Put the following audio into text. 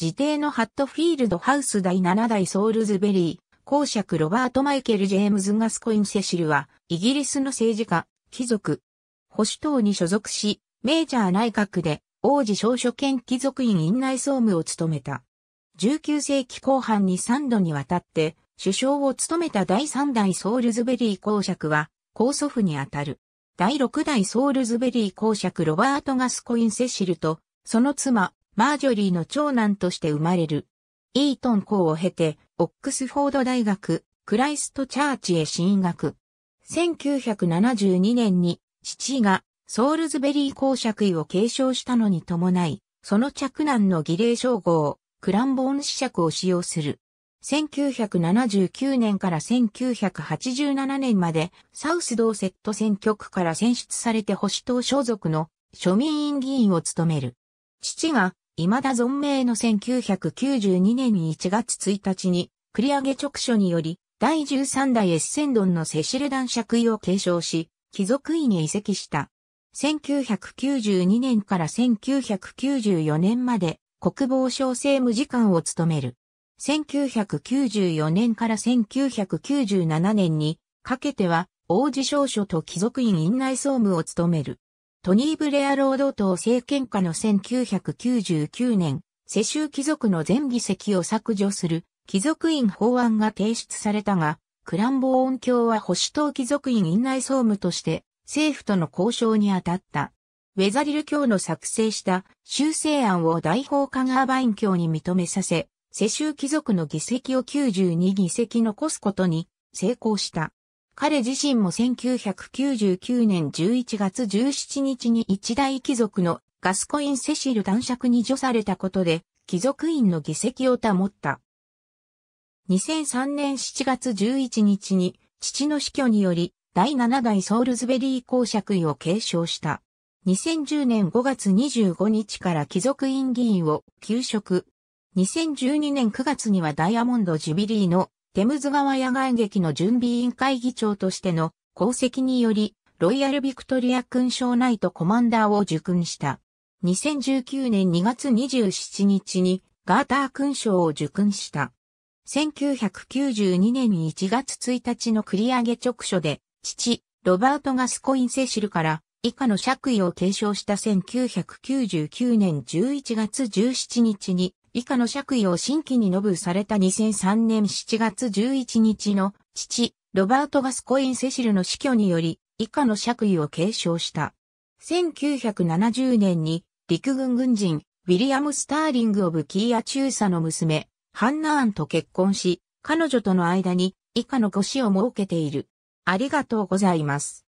自邸のハットフィールドハウス第7代ソールズベリー、公爵ロバート・マイケル・ジェームズ・ガスコイン・セシルは、イギリスの政治家、貴族、保守党に所属し、メジャー内閣で、王子少書兼貴族院院内総務を務めた。19世紀後半に3度にわたって、首相を務めた第3代ソールズベリー公爵は、高祖父にあたる。第6代ソールズベリー公爵ロバート・ガスコイン・セシルと、その妻、マージョリーの長男として生まれる。イートン校を経て、オックスフォード大学、クライストチャーチへ進学。1972年に父がソールズベリー公爵位を継承したのに伴い、その着難の儀礼称号、クランボーン子爵を使用する。1979年から1987年までサウスドーセット選挙区から選出されて保守党所属の庶民院議員を務める。父が未だ存命の1992年1月1日に、繰り上げ直書により、第13代エッセンドンのセシル男爵位を継承し、貴族位に移籍した。1992年から1994年まで国防省政務次官を務める。1994年から1997年にかけては王子少書と貴族院院内総務を務める。トニー・ブレア労働党政権下の1999年、世襲貴族の全議席を削除する貴族院法案が提出されたが、クランボーン教は保守党貴族院院内総務として政府との交渉に当たった。ウェザリル教の作成した修正案を大法カガーバイン教に認めさせ、世襲貴族の議席を92議席残すことに成功した。彼自身も1999年11月17日に一大貴族のガスコイン・セシル男爵に除されたことで、貴族院の議席を保った。2003年7月11日に、父の死去により、第7代ソールズベリー公爵位を継承した。2010年5月25日から貴族院議員を休職。2012年9月にはダイヤモンド・ジュビリーのテムズ川野外劇の準備委員会議長としての功績により、ロイヤルビクトリア勲章ナイトコマンダーを受勲した。2019年2月27日にガーター勲章を受勲した。1992年1月1日の繰り上げ直書で、父、ロバート・ガスコイン・セシルから以下の爵位を継承した1999年11月17日に以下の爵位を新規にノブされた2003年7月11日の父、ロバート・ガスコイン・セシルの死去により、以下の爵位を継承した。1970年に、陸軍軍人、ウィリアム・スターリング・オブ・キーア中佐の娘、ハンナ・ーンと結婚し、彼女との間に以下の腰を設けている。ありがとうございます。